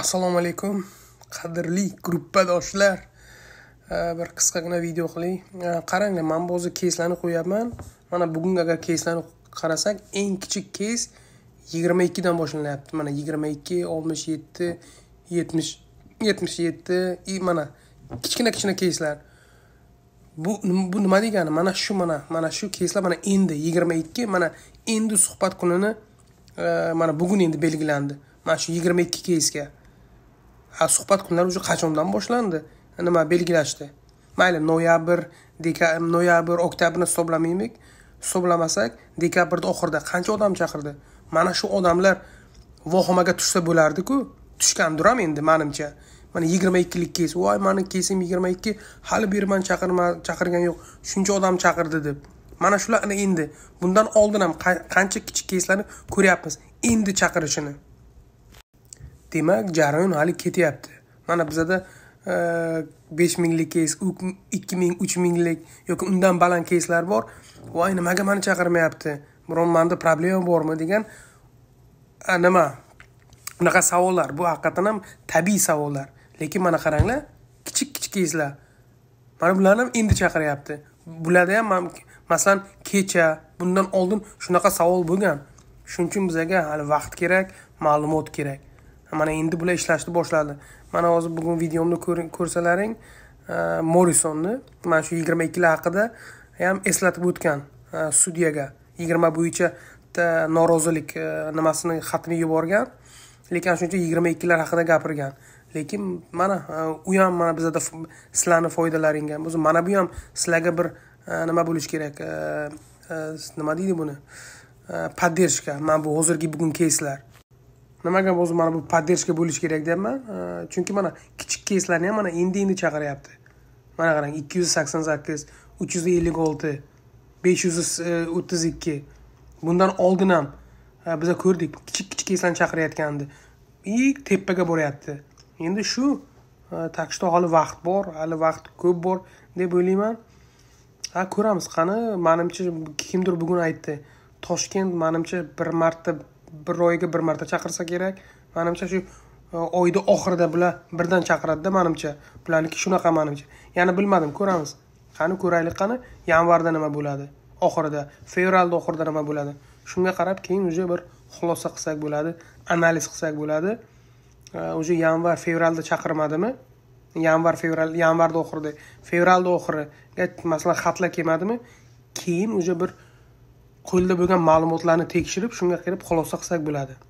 assalomu alaykum qadrli gruppadoshlar bir qisqagina video qilay qaranglar bu hozir keyslarni qo'yyapman mana bugun agar keyslarni qarasak eng kichik keys yigirma ikkidan boshlanyapti mana yigirma ikki oltmish yetti yetmish yetmish yetti и mana kichkina kichkina keyslar bu bu nima degani mana shu mana mana shu keyslar mana endi yigirma ikki mana endi suhbat kunini mana bugun endi belgilandi mana shu yigirma ikki keysga suhbat kunlari уже qachondan boshlandi nima belgilashdi mayli noyabr dekabr noyabr oktyabrni hisoblamaymiz hisoblamasak dekabrni oxirida qancha odam chaqirdi mana shu odamlar vohimaga tushsa bo'lardiku tushgandir ham endi manimcha mana yigirma ikkilik kes voy mani kesim yigirma ikki hali beri man chaqirma chaqirgan yo'q shuncha odam chaqirdi deb mana shular endi bundan oldin ham qancha kichik keslarni ko'ryapmiz endi chaqirishini demak jarayon hali ketyapti mana bizada e, besh minglik keys ikki ming uch minglik yoki undan baland keyslar bor voy nimaga mani chaqirmayapti biron manda problema bormi degan nima unaqa savollar bu haqiqatdan ham tabiiy savollar lekin mana qaranglar kichik kichik keyslar mana bularni ham endi chaqiryapti bularda ham masalan kecha bundan oldin shunaqa savol bo'lgan shuning uchun bizaga hali vaqt kerak ma'lumot kerak mana endi bular ishlashni boshladi mana hozir bugun videomni ko'rsalaring morisonni mana shu yigirma ikkilar haqida ham eslatib o'tgan sudyaga yigirma bo'yicha norozilik nimasini xatni yuborgan lekin shuncha yigirma ikkilar haqida gapirgan lekin mana u ham mana bizada sizlarni foydalaringga o'zi mana bu ham sizlarga bir nima bo'lishi kerak nima deydi buni поддержка mana bu hozirgi bugun keyslar nimaga o'zi mana bu поддержка bo'lishi kerak deyapman э, chunki mana kichik keyslarni ham mana endi endi chaqiryapti mana qarang ikki yuz sakson sakkiz uch yuz ellik olti besh yuz e, o'ttiz ikki bundan oldin ham e, biza ko'rdik kichik kichik keyslarni chaqirayotgandi и tepaga boryapti endi shu так e, что hali vaqt bor hali vaqt ko'p bor deb o'ylayman ha ko'ramiz qani manimcha kimdir bugun aytdi toshkent manimcha bir marta bir oyga bir marta chaqirsa kerak manimcha shu e, oyni oxirida bular birdan chaqiradida manimcha bularniki shunaqa manimcha yana bilmadim ko'ramiz qani ko'raylik qani yanvarda nima bo'ladi oxirida fevralni oxirida nima bo'ladi shunga qarab keyin уже bir xulosa qilsak bo'ladi analiz qilsak bo'ladi e, уже yanvar fevralda chaqirmadimi yanvar fevral yanvarni oxirida fevralni oxiriga masalan xatlar kelmadimi keyin уже bir qo'lda bo'lgan ma'lumotlarni tekshirib shunga qarab xulosa qilsak bo'ladi